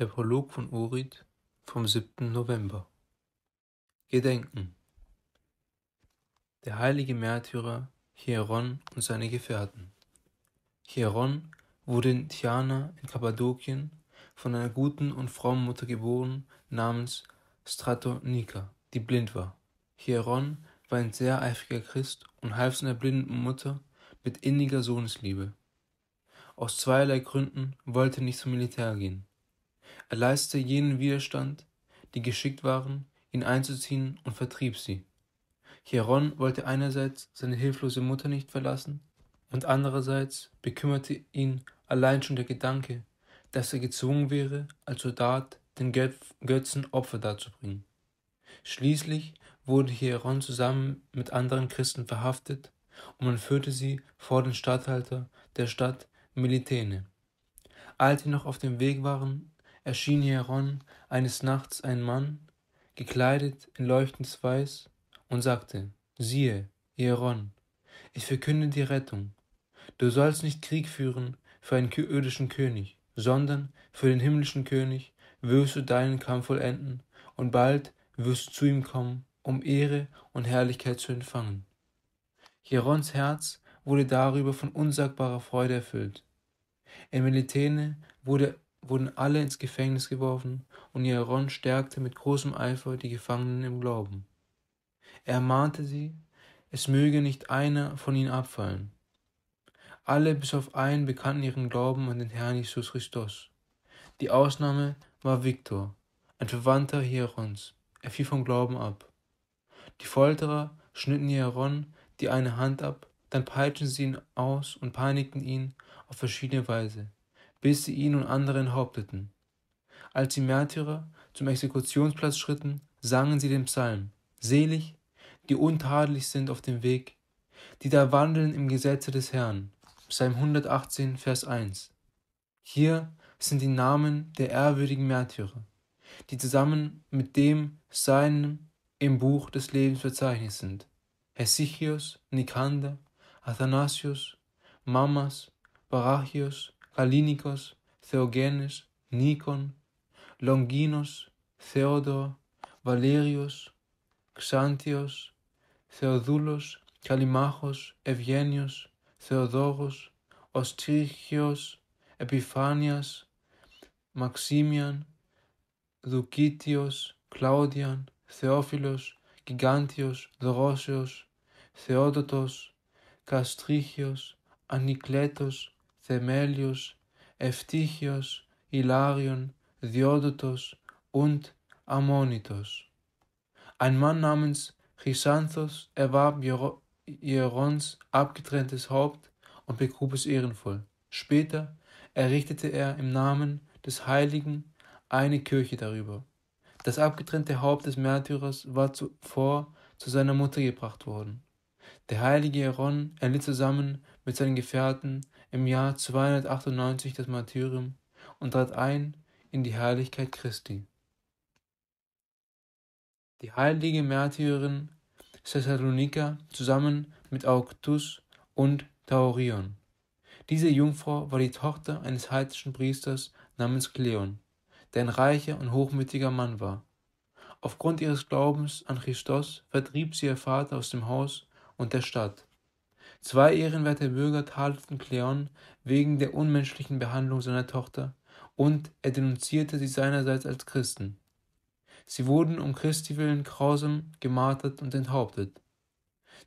Der Prolog von Orid vom 7. November. Gedenken. Der heilige Märtyrer Hieron und seine Gefährten. Hieron wurde in Tiana in Kappadokien von einer guten und frommen Mutter geboren namens Stratonika, die blind war. Hieron war ein sehr eifriger Christ und half seiner blinden Mutter mit inniger Sohnesliebe. Aus zweierlei Gründen wollte er nicht zum Militär gehen. Er leistete jenen Widerstand, die geschickt waren, ihn einzuziehen und vertrieb sie. Chiron wollte einerseits seine hilflose Mutter nicht verlassen und andererseits bekümmerte ihn allein schon der Gedanke, dass er gezwungen wäre, als Soldat den Götzen Opfer darzubringen. Schließlich wurde Hieron zusammen mit anderen Christen verhaftet und man führte sie vor den Statthalter der Stadt Militene. Als sie noch auf dem Weg waren, erschien Hieron eines Nachts ein Mann, gekleidet in leuchtendes Weiß, und sagte, siehe, Hieron, ich verkünde dir Rettung. Du sollst nicht Krieg führen für einen irdischen König, sondern für den himmlischen König wirst du deinen Kampf vollenden, und bald wirst du zu ihm kommen, um Ehre und Herrlichkeit zu empfangen. Hierons Herz wurde darüber von unsagbarer Freude erfüllt. In Melitene wurde wurden alle ins Gefängnis geworfen, und Jaron stärkte mit großem Eifer die Gefangenen im Glauben. Er ermahnte sie, es möge nicht einer von ihnen abfallen. Alle bis auf einen bekannten ihren Glauben an den Herrn Jesus Christus. Die Ausnahme war Viktor, ein Verwandter Hierons. Er fiel vom Glauben ab. Die Folterer schnitten Hieron die eine Hand ab, dann peitschten sie ihn aus und peinigten ihn auf verschiedene Weise bis sie ihn und andere enthaupteten. Als die Märtyrer zum Exekutionsplatz schritten, sangen sie den Psalm Selig, die untadelig sind auf dem Weg, die da wandeln im Gesetze des Herrn. Psalm 118, Vers 1. Hier sind die Namen der ehrwürdigen Märtyrer, die zusammen mit dem seinem im Buch des Lebens verzeichnet sind. Hesychios, Nikander, Athanasius, Mamas, Barachios, Αλίνικος, Θεογένες, Νίκον, Λογγίνος, Θεόδο, Βαλέριος, Ξάντιος, Θεοδούλος, Καλυμάχος, Ευγένιος, Θεοδόγος, Οστρίχιος, Επιφάνιας, Μαξίμιαν, Δουκίτιος, Κλαόδιαν, Θεόφιλος, Γιγάντιος, Δρόσεος, Θεόδωτος, Καστρίχιος, Ανικλέτος, Themelius, Eftichios, Hilarion, Diodotos und Ammonitos. Ein Mann namens Chrysanthos erwarb Jerons abgetrenntes Haupt und begrub es ehrenvoll. Später errichtete er im Namen des Heiligen eine Kirche darüber. Das abgetrennte Haupt des Märtyrers war zuvor zu seiner Mutter gebracht worden. Der heilige Jeron erlitt zusammen mit seinen Gefährten im Jahr 298 das Martyrium und trat ein in die Heiligkeit Christi. Die heilige Märtyrerin Thessalonika zusammen mit Augustus und Taurion. Diese Jungfrau war die Tochter eines heidnischen Priesters namens Kleon, der ein reicher und hochmütiger Mann war. Aufgrund ihres Glaubens an Christus vertrieb sie ihr Vater aus dem Haus und der Stadt. Zwei ehrenwerte Bürger tadelten Cleon wegen der unmenschlichen Behandlung seiner Tochter und er denunzierte sie seinerseits als Christen. Sie wurden um Christi willen grausam gemartert und enthauptet.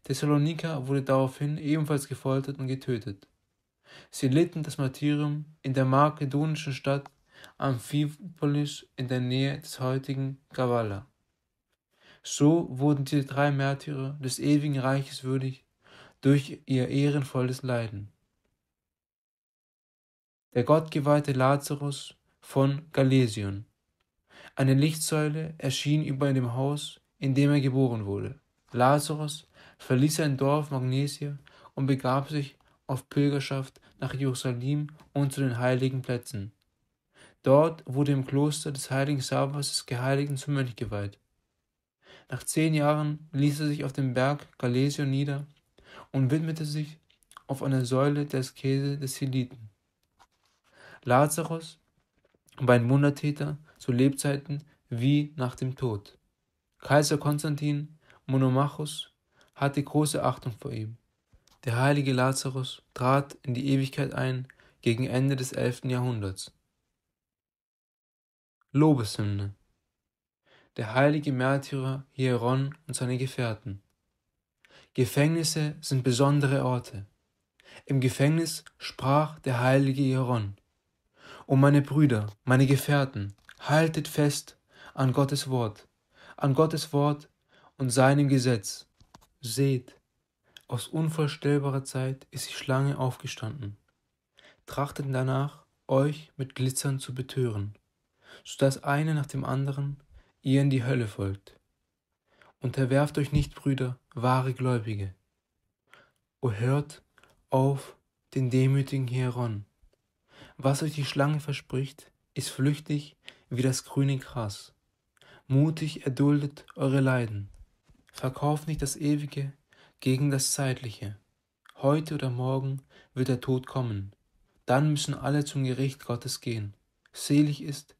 Thessaloniker wurde daraufhin ebenfalls gefoltert und getötet. Sie litten das Martyrium in der makedonischen Stadt Amphipolis in der Nähe des heutigen Gavala. So wurden diese drei Märtyrer des ewigen Reiches würdig, durch ihr ehrenvolles Leiden. Der gottgeweihte Lazarus von Galesion. Eine Lichtsäule erschien über dem Haus, in dem er geboren wurde. Lazarus verließ sein Dorf Magnesia und begab sich auf Pilgerschaft nach Jerusalem und zu den heiligen Plätzen. Dort wurde im Kloster des heiligen Sabas des Geheiligten zum Mönch geweiht. Nach zehn Jahren ließ er sich auf dem Berg Galesion nieder und widmete sich auf einer Säule der Askese des Heliten. Lazarus war ein Wundertäter zu Lebzeiten wie nach dem Tod. Kaiser Konstantin Monomachus hatte große Achtung vor ihm. Der heilige Lazarus trat in die Ewigkeit ein gegen Ende des 11. Jahrhunderts. Lobeshymne Der heilige Märtyrer Hieron und seine Gefährten. Gefängnisse sind besondere Orte. Im Gefängnis sprach der heilige Hieron. O meine Brüder, meine Gefährten, haltet fest an Gottes Wort, an Gottes Wort und seinem Gesetz. Seht, aus unvorstellbarer Zeit ist die Schlange aufgestanden. Trachtet danach, euch mit Glitzern zu betören, so dass einer nach dem anderen ihr in die Hölle folgt. Unterwerft euch nicht, Brüder, wahre Gläubige. O hört auf den demütigen Hieron. Was euch die Schlange verspricht, ist flüchtig wie das grüne Gras. Mutig erduldet eure Leiden. Verkauft nicht das Ewige gegen das Zeitliche. Heute oder morgen wird der Tod kommen. Dann müssen alle zum Gericht Gottes gehen. Selig ist,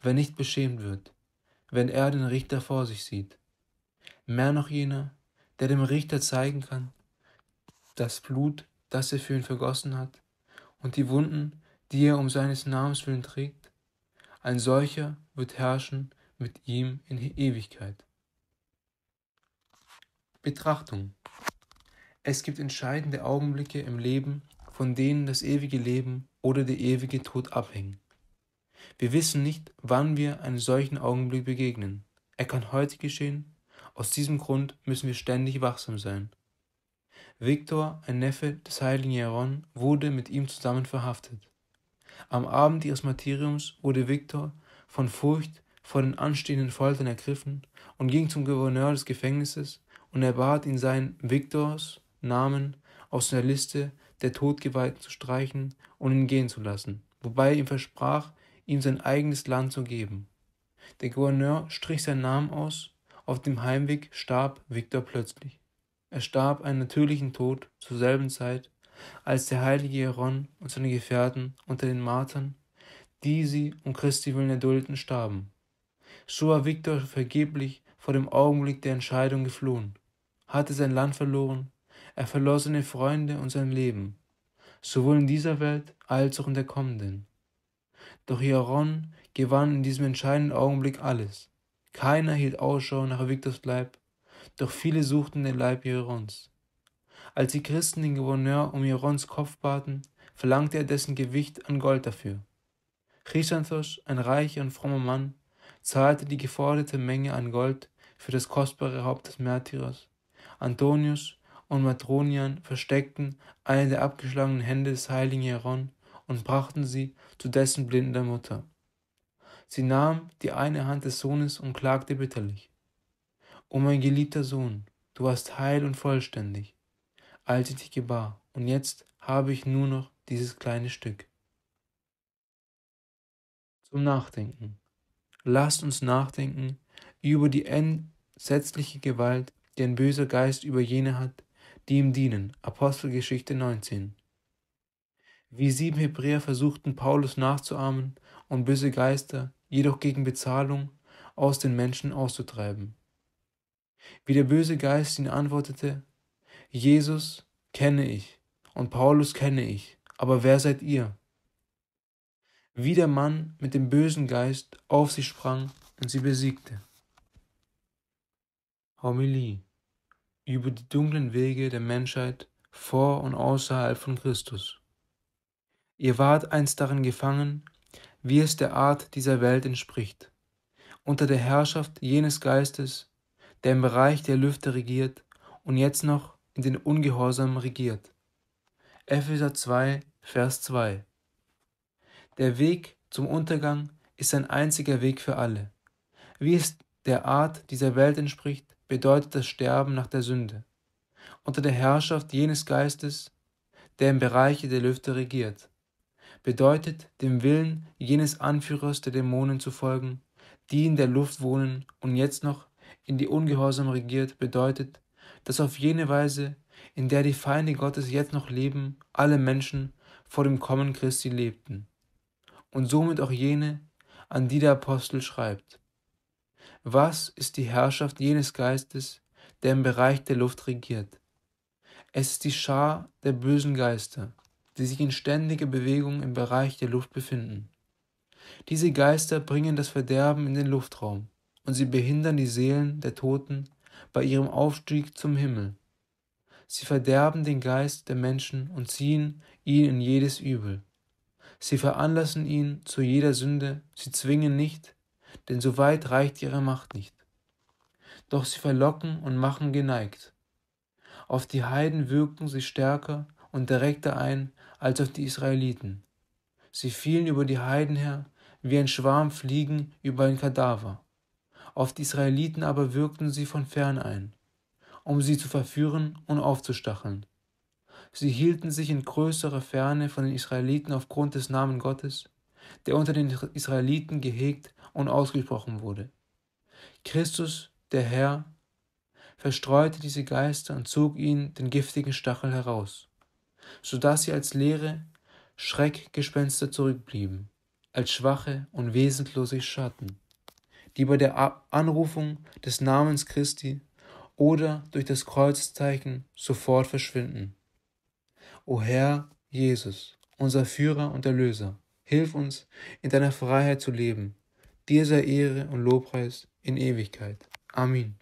wer nicht beschämt wird, wenn er den Richter vor sich sieht mehr noch jener, der dem Richter zeigen kann, das Blut, das er für ihn vergossen hat, und die Wunden, die er um seines Namens willen trägt, ein solcher wird herrschen mit ihm in Ewigkeit. Betrachtung. Es gibt entscheidende Augenblicke im Leben, von denen das ewige Leben oder der ewige Tod abhängen. Wir wissen nicht, wann wir einem solchen Augenblick begegnen. Er kann heute geschehen, aus diesem Grund müssen wir ständig wachsam sein. Viktor, ein Neffe des heiligen Hieron, wurde mit ihm zusammen verhaftet. Am Abend ihres Martyriums wurde Viktor von Furcht vor den anstehenden Foltern ergriffen und ging zum Gouverneur des Gefängnisses und erbat ihn seinen Viktors Namen aus der Liste der Todgeweihten zu streichen und ihn gehen zu lassen, wobei er ihm versprach, ihm sein eigenes Land zu geben. Der Gouverneur strich seinen Namen aus auf dem Heimweg starb Viktor plötzlich. Er starb einen natürlichen Tod zur selben Zeit, als der heilige Hieron und seine Gefährten unter den Martern, die sie um Christi willen erdulden, starben. So war Viktor vergeblich vor dem Augenblick der Entscheidung geflohen, hatte sein Land verloren, er verlor seine Freunde und sein Leben, sowohl in dieser Welt als auch in der kommenden. Doch Hieron gewann in diesem entscheidenden Augenblick alles. Keiner hielt Ausschau nach Victors Leib, doch viele suchten den Leib Hierons. Als die Christen den Gouverneur um Hierons Kopf baten, verlangte er dessen Gewicht an Gold dafür. Chrysanthos, ein reicher und frommer Mann, zahlte die geforderte Menge an Gold für das kostbare Haupt des Märtyrers. Antonius und Matronian versteckten eine der abgeschlagenen Hände des heiligen Hieron und brachten sie zu dessen blinder Mutter. Sie nahm die eine Hand des Sohnes und klagte bitterlich. O mein geliebter Sohn, du warst heil und vollständig, als ich dich gebar, und jetzt habe ich nur noch dieses kleine Stück. Zum Nachdenken. Lasst uns nachdenken über die entsetzliche Gewalt, die ein böser Geist über jene hat, die ihm dienen. Apostelgeschichte 19. Wie sieben Hebräer versuchten Paulus nachzuahmen und böse Geister, jedoch gegen Bezahlung, aus den Menschen auszutreiben. Wie der böse Geist ihn antwortete, Jesus kenne ich und Paulus kenne ich, aber wer seid ihr? Wie der Mann mit dem bösen Geist auf sie sprang und sie besiegte. Homilie über die dunklen Wege der Menschheit vor und außerhalb von Christus. Ihr wart einst darin gefangen wie es der Art dieser Welt entspricht, unter der Herrschaft jenes Geistes, der im Bereich der Lüfte regiert und jetzt noch in den Ungehorsam regiert. Epheser 2, Vers 2 Der Weg zum Untergang ist ein einziger Weg für alle. Wie es der Art dieser Welt entspricht, bedeutet das Sterben nach der Sünde, unter der Herrschaft jenes Geistes, der im Bereich der Lüfte regiert bedeutet, dem Willen jenes Anführers der Dämonen zu folgen, die in der Luft wohnen und jetzt noch in die Ungehorsam regiert, bedeutet, dass auf jene Weise, in der die Feinde Gottes jetzt noch leben, alle Menschen vor dem Kommen Christi lebten. Und somit auch jene, an die der Apostel schreibt. Was ist die Herrschaft jenes Geistes, der im Bereich der Luft regiert? Es ist die Schar der bösen Geister, die sich in ständiger Bewegung im Bereich der Luft befinden. Diese Geister bringen das Verderben in den Luftraum, und sie behindern die Seelen der Toten bei ihrem Aufstieg zum Himmel. Sie verderben den Geist der Menschen und ziehen ihn in jedes Übel. Sie veranlassen ihn zu jeder Sünde, sie zwingen nicht, denn so weit reicht ihre Macht nicht. Doch sie verlocken und machen geneigt. Auf die Heiden wirken sie stärker und direkter ein als auf die Israeliten. Sie fielen über die Heiden her, wie ein Schwarm Fliegen über ein Kadaver. Auf die Israeliten aber wirkten sie von fern ein, um sie zu verführen und aufzustacheln. Sie hielten sich in größerer Ferne von den Israeliten aufgrund des Namen Gottes, der unter den Israeliten gehegt und ausgesprochen wurde. Christus, der Herr, verstreute diese Geister und zog ihnen den giftigen Stachel heraus so dass sie als leere Schreckgespenster zurückblieben, als schwache und wesenlose Schatten, die bei der Anrufung des Namens Christi oder durch das Kreuzzeichen sofort verschwinden. O Herr Jesus, unser Führer und Erlöser, hilf uns, in deiner Freiheit zu leben. Dir sei Ehre und Lobpreis in Ewigkeit. Amen.